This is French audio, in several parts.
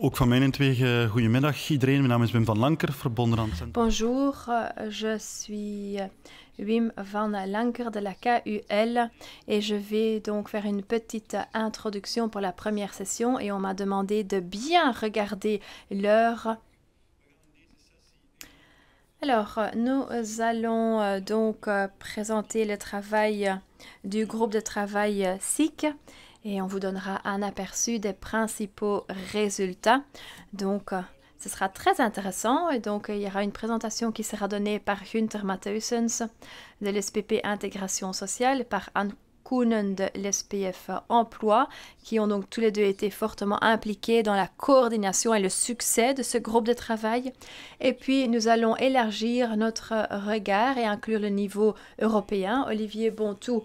Bonjour, eh, je suis eh, Wim van Lanker de la KUL et je vais donc faire une petite introduction pour la première session et on m'a demandé de bien regarder l'heure. Alors, euh, nous allons euh, donc euh, présenter le travail du groupe de travail SIC et on vous donnera un aperçu des principaux résultats. Donc, euh, ce sera très intéressant et donc euh, il y aura une présentation qui sera donnée par Hunter Matthäusens de l'SPP Intégration sociale, par Anne Koonen de l'SPF Emploi, qui ont donc tous les deux été fortement impliqués dans la coordination et le succès de ce groupe de travail. Et puis, nous allons élargir notre regard et inclure le niveau européen. Olivier Bontou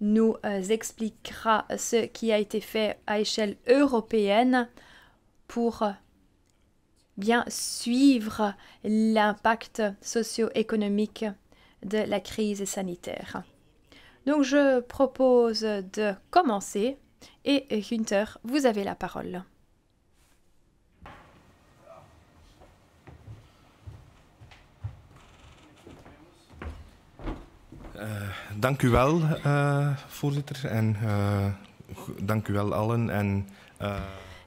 nous euh, expliquera ce qui a été fait à échelle européenne pour euh, bien suivre l'impact socio-économique de la crise sanitaire. Donc je propose de commencer et Hunter, euh, vous avez la parole.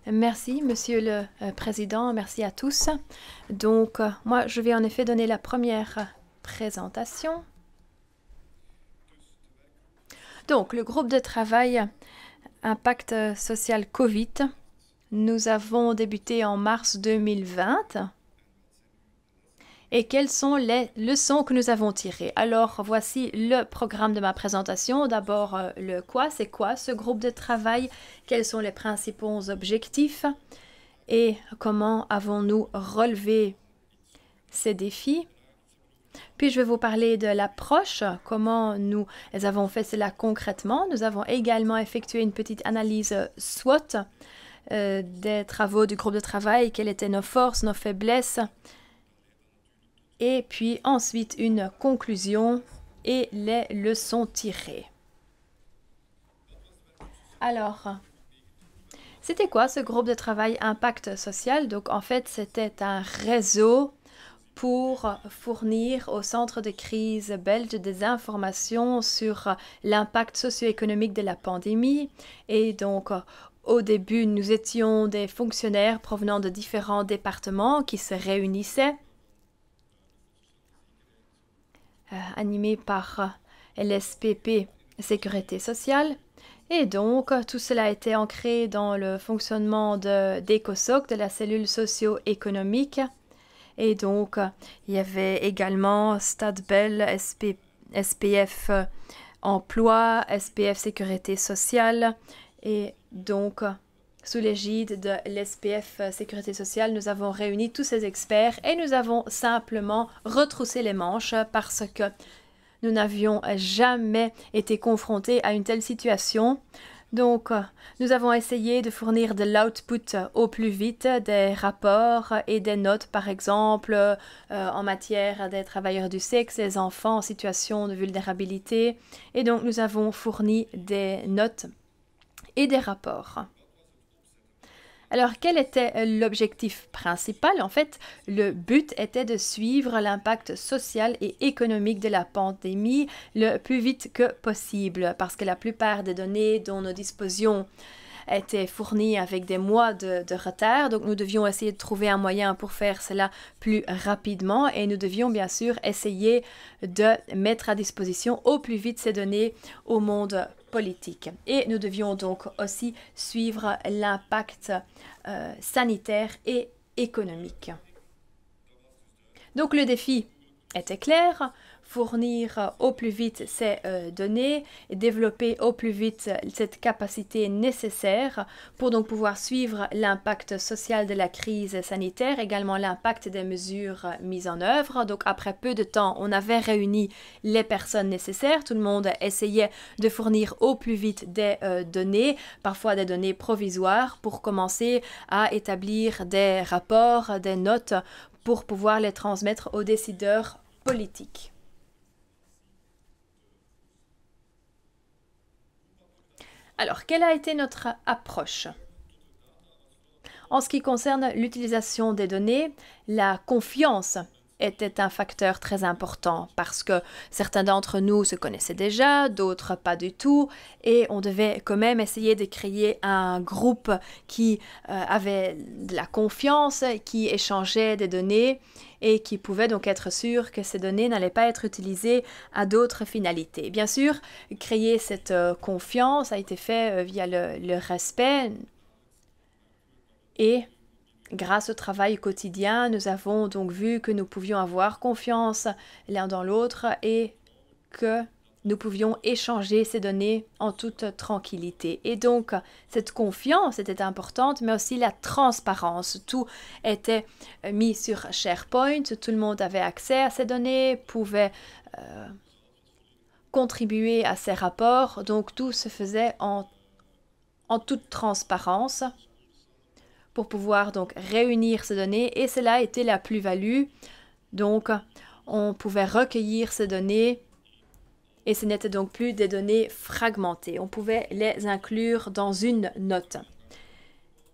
Merci, Monsieur le eh, Président. Merci à tous. Donc, eh, moi, je vais en effet donner la première présentation. Donc, le groupe de travail Impact social Covid, nous avons débuté en mars 2020 et quelles sont les leçons que nous avons tirées. Alors voici le programme de ma présentation. D'abord euh, le quoi, c'est quoi ce groupe de travail, quels sont les principaux objectifs et comment avons-nous relevé ces défis. Puis je vais vous parler de l'approche, comment nous avons fait cela concrètement. Nous avons également effectué une petite analyse euh, SWOT euh, des travaux du groupe de travail, quelles étaient nos forces, nos faiblesses, et puis ensuite une conclusion et les leçons tirées. Alors, c'était quoi ce groupe de travail impact social Donc en fait, c'était un réseau pour fournir au centre de crise belge des informations sur l'impact socio-économique de la pandémie. Et donc, au début, nous étions des fonctionnaires provenant de différents départements qui se réunissaient euh, animé par euh, LSPP Sécurité sociale. Et donc, tout cela était ancré dans le fonctionnement d'ECOSOC, de, de la cellule socio-économique. Et donc, il y avait également Stade SP, SPF euh, Emploi, SPF Sécurité sociale. Et donc, sous l'égide de l'SPF euh, Sécurité sociale, nous avons réuni tous ces experts et nous avons simplement retroussé les manches parce que nous n'avions jamais été confrontés à une telle situation. Donc, euh, nous avons essayé de fournir de l'output au plus vite, des rapports et des notes, par exemple, euh, en matière des travailleurs du sexe, des enfants en situation de vulnérabilité. Et donc, nous avons fourni des notes et des rapports. Alors, quel était euh, l'objectif principal En fait, le but était de suivre l'impact social et économique de la pandémie le plus vite que possible, parce que la plupart des données dont nous disposions étaient fournies avec des mois de, retard, donc nous devions essayer de trouver un moyen pour faire cela plus rapidement et nous devions bien sûr essayer de mettre à disposition au plus vite ces données au monde et nous devions donc aussi suivre l'impact euh, sanitaire et économique. Donc le défi était clair, fournir euh, au plus vite ces euh, données et développer au plus vite cette capacité nécessaire pour donc pouvoir suivre l'impact social de la crise sanitaire, également l'impact des mesures euh, mises en œuvre. Donc après peu de temps, on avait réuni les personnes nécessaires, tout le monde essayait de fournir au plus vite des données, parfois des données provisoires pour commencer à établir des rapports, des notes pour pouvoir les transmettre aux décideurs politiques. Alors, quelle a été notre approche En ce qui concerne l'utilisation des données, la confiance était un facteur très important parce que certains d'entre nous se connaissaient déjà, d'autres pas du tout, et on devait quand même essayer de créer un groupe qui euh, avait de la confiance, qui échangeait des données et qui pouvait donc être sûr que ces données n'allaient pas être utilisées à d'autres finalités. Bien sûr, créer cette euh, confiance a été fait euh, via le respect et Grâce au travail quotidien, nous avons donc vu que nous pouvions avoir confiance l'un dans l'autre et que nous pouvions échanger ces données en toute tranquillité. Et donc, cette confiance était importante, mais aussi la transparence. Tout était euh, mis sur SharePoint, tout le monde avait accès à ces données, pouvait euh, contribuer à ces rapports, donc tout se faisait en toute transparence pour pouvoir donc réunir ces données et cela était la plus-value. Donc on pouvait recueillir ces données et ce n'était donc plus des données fragmentées. On pouvait les inclure dans une note.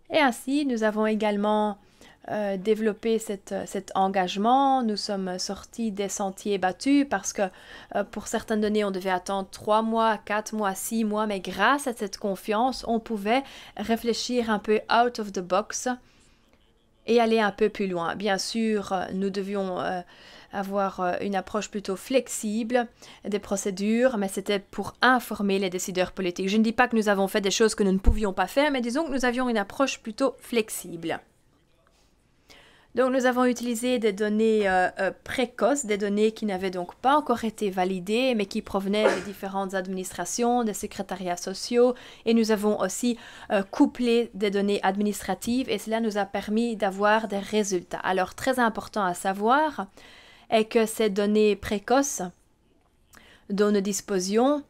Et ainsi, nous avons également euh, développer euh, cet engagement. Nous sommes sortis des sentiers battus parce que euh, pour certaines données, on devait attendre trois mois, quatre mois, six mois, mais grâce à cette confiance, on pouvait réfléchir un peu out of the box et aller un peu plus loin. Bien sûr, nous devions avoir une approche plutôt flexible des procédures, mais c'était pour informer les décideurs politiques. Je ne dis pas que nous avons fait des choses que nous ne pouvions pas faire, mais disons que nous avions une approche plutôt flexible. Donc nous avons utilisé des données euh, euh, précoces, des données qui n'avaient donc pas encore été validées, mais qui provenaient des différentes administrations, des secrétariats sociaux, et nous avons aussi euh, couplé des données administratives, et cela nous a permis d'avoir des résultats. Alors très important à savoir est que ces données précoces dont nous disposions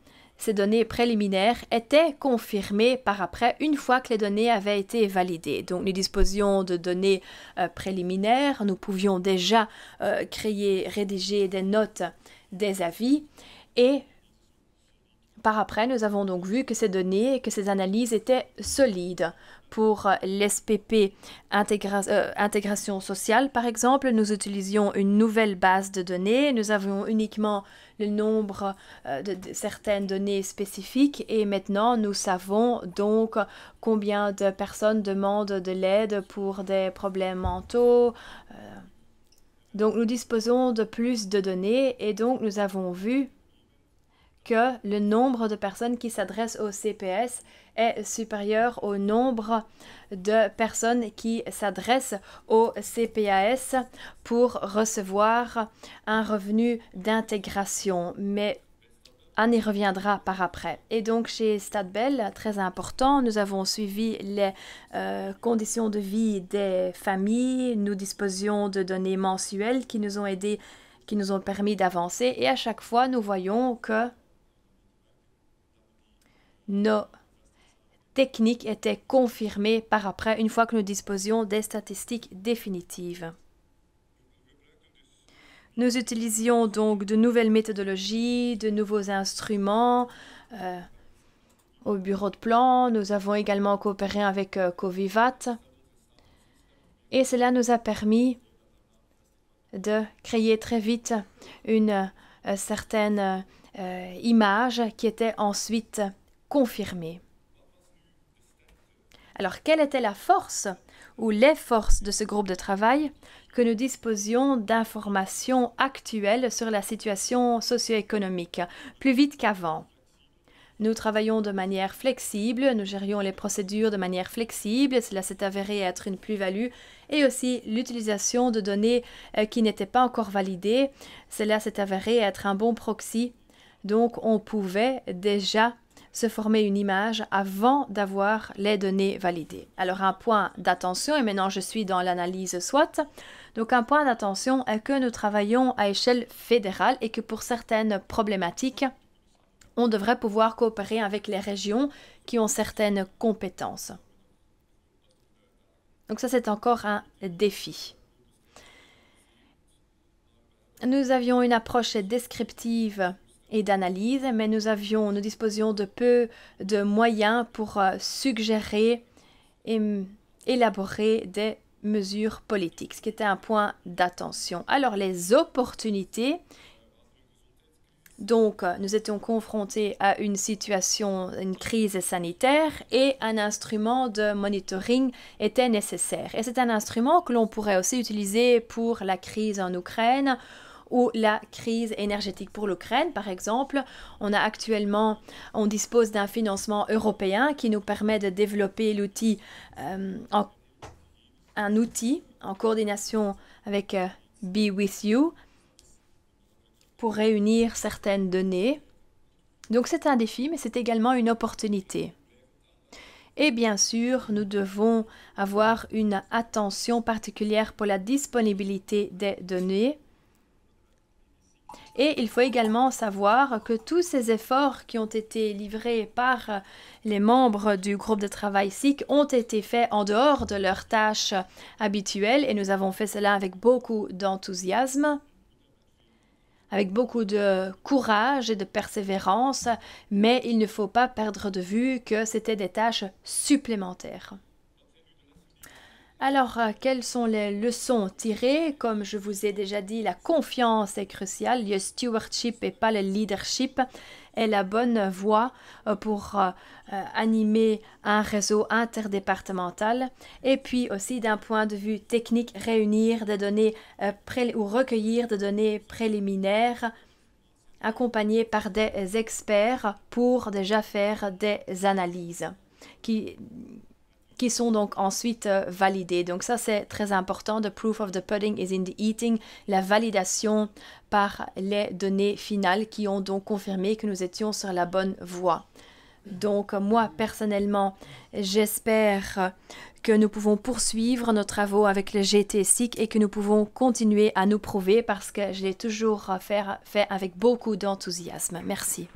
ces données préliminaires étaient confirmées par après une fois que les données avaient été validées. Donc nous disposions de données euh, préliminaires, nous pouvions déjà euh, créer, rédiger des notes, des avis et par après, nous avons donc vu que ces données, et que ces analyses étaient solides. Pour euh, l'SPP euh, intégration sociale, par exemple, nous utilisions une nouvelle base de données. Nous avions uniquement le nombre euh, de, certaines données spécifiques et maintenant nous savons donc combien de personnes demandent de l'aide pour des problèmes mentaux. donc nous disposons de plus de données et donc nous avons vu que le nombre de personnes qui s'adressent au CPS est supérieur au nombre de personnes qui s'adressent au CPAS pour recevoir un revenu d'intégration. Mais on y reviendra par après. Et donc chez Stadbell, très important, nous avons suivi les euh, conditions de vie des familles, nous disposions de données mensuelles qui nous ont aidés, qui nous ont permis d'avancer et à chaque fois nous voyons que nos techniques étaient confirmées par après, une fois que nous disposions des statistiques définitives. Nous utilisions donc de nouvelles méthodologies, de nouveaux instruments euh, au bureau de plan. Nous avons également coopéré avec euh, Covivat. Et cela nous a permis de créer très vite une euh, certaine image qui était ensuite confirmé. Alors, quelle était la force ou les forces de ce groupe de travail que nous disposions d'informations actuelles sur la situation socio-économique, plus vite qu'avant nous travaillons de manière flexible, nous gérions les procédures de manière flexible, cela s'est avéré être une plus-value, et aussi l'utilisation de données euh, qui n'étaient pas encore validées, cela s'est avéré être un bon proxy. Donc on pouvait déjà se former une image avant d'avoir les données validées. Alors un point d'attention, et maintenant je suis dans l'analyse SWOT, donc un point d'attention est que nous travaillons à échelle fédérale et que pour certaines problématiques, on devrait pouvoir coopérer avec les régions qui ont certaines compétences. Donc ça, c'est encore un défi. Nous avions une approche descriptive et d'analyse, mais nous avions, nous disposions de peu de moyens pour euh, suggérer et élaborer des mesures politiques, ce qui était un point d'attention. Alors les opportunités, donc euh, nous étions confrontés à une situation, une crise sanitaire et un instrument de monitoring était nécessaire. Et c'est un instrument que l'on pourrait aussi utiliser pour la crise en Ukraine ou la crise énergétique pour l'Ukraine, par exemple. On a actuellement, on dispose d'un financement européen qui nous permet de développer l'outil, euh, un outil en coordination avec euh, Be With You pour réunir certaines données. Donc c'est un défi, mais c'est également une opportunité. Et bien sûr, nous devons avoir une attention particulière pour la disponibilité des données et il faut également savoir que tous ces efforts qui ont été livrés par les membres du groupe de travail SIC ont été faits en dehors de leurs tâches habituelles et nous avons fait cela avec beaucoup d'enthousiasme avec beaucoup de courage et de persévérance, mais il ne faut pas perdre de vue que c'était des tâches supplémentaires. Alors, euh, quelles sont les leçons tirées Comme je vous ai déjà dit, la confiance est cruciale, le stewardship et pas le leadership est la bonne voie euh, pour euh, animer un réseau interdépartemental. Et puis aussi d'un point de vue technique, réunir des données ou recueillir des données préliminaires accompagnées par des experts pour déjà faire des analyses qui qui sont donc ensuite euh, validés. Donc ça, c'est très important. The proof of the pudding is in the eating, la validation par les données finales qui ont donc confirmé que nous étions sur la bonne voie. Donc moi, personnellement, j'espère que nous pouvons poursuivre nos travaux avec le gt et que nous pouvons continuer à nous prouver parce que je l'ai toujours euh, fait avec beaucoup d'enthousiasme. Merci.